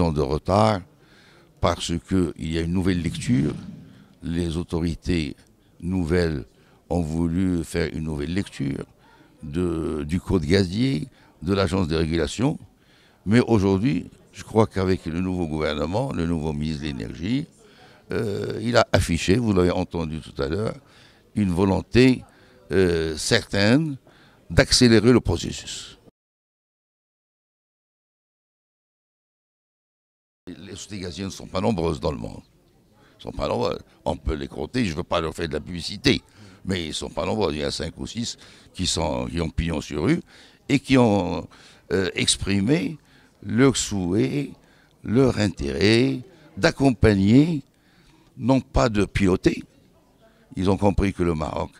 ans de retard parce qu'il y a une nouvelle lecture. Les autorités nouvelles ont voulu faire une nouvelle lecture du Code gazier, de l'Agence de régulation. Mais aujourd'hui, je crois qu'avec le nouveau gouvernement, le nouveau ministre de l'Énergie, euh, il a affiché, vous l'avez entendu tout à l'heure, une volonté euh, certaine d'accélérer le processus. les gazières ne sont pas nombreuses dans le monde. Ils sont pas nombreuses. On peut les compter, je ne veux pas leur faire de la publicité, mais ils ne sont pas nombreuses. Il y a cinq ou six qui, sont, qui ont pignon sur rue et qui ont euh, exprimé leur souhait, leur intérêt d'accompagner, non pas de piloter. Ils ont compris que le Maroc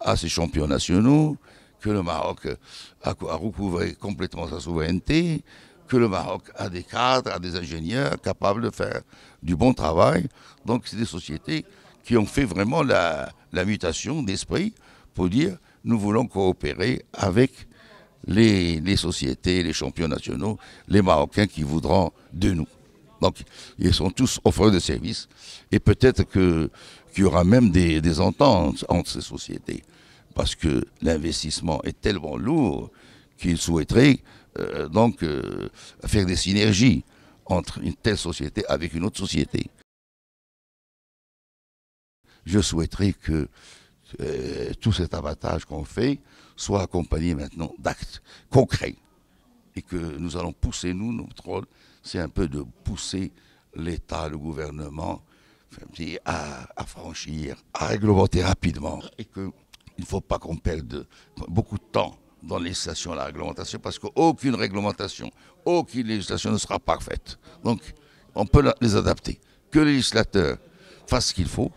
a ses champions nationaux, que le Maroc a recouvré complètement sa souveraineté, que le Maroc a des cadres, a des ingénieurs capables de faire du bon travail. Donc c'est des sociétés qui ont fait vraiment la, mutation d'esprit pour dire nous voulons coopérer avec les, sociétés, les champions nationaux, les Marocains qui voudront de nous. Donc ils sont tous offreurs de services et peut-être qu'il y aura même des, des ententes entre ces sociétés parce que l'investissement est tellement lourd qu'il souhaiterait euh, donc euh, faire des synergies entre une telle société avec une autre société. Je souhaiterais que euh, tout cet avantage qu'on fait soit accompagné maintenant d'actes concrets et que nous allons pousser, nous, notre rôle, c'est un peu de pousser l'État, le gouvernement, à, franchir, à réglementer rapidement et qu'il ne faut pas qu'on perde beaucoup de temps dans les et la réglementation, parce qu'aucune réglementation, aucune législation ne sera parfaite. Donc, on peut les adapter. Que le législateur fasse ce qu'il faut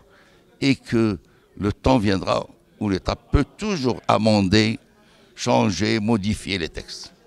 et que le temps viendra où l'État peut toujours amender, changer, modifier les textes.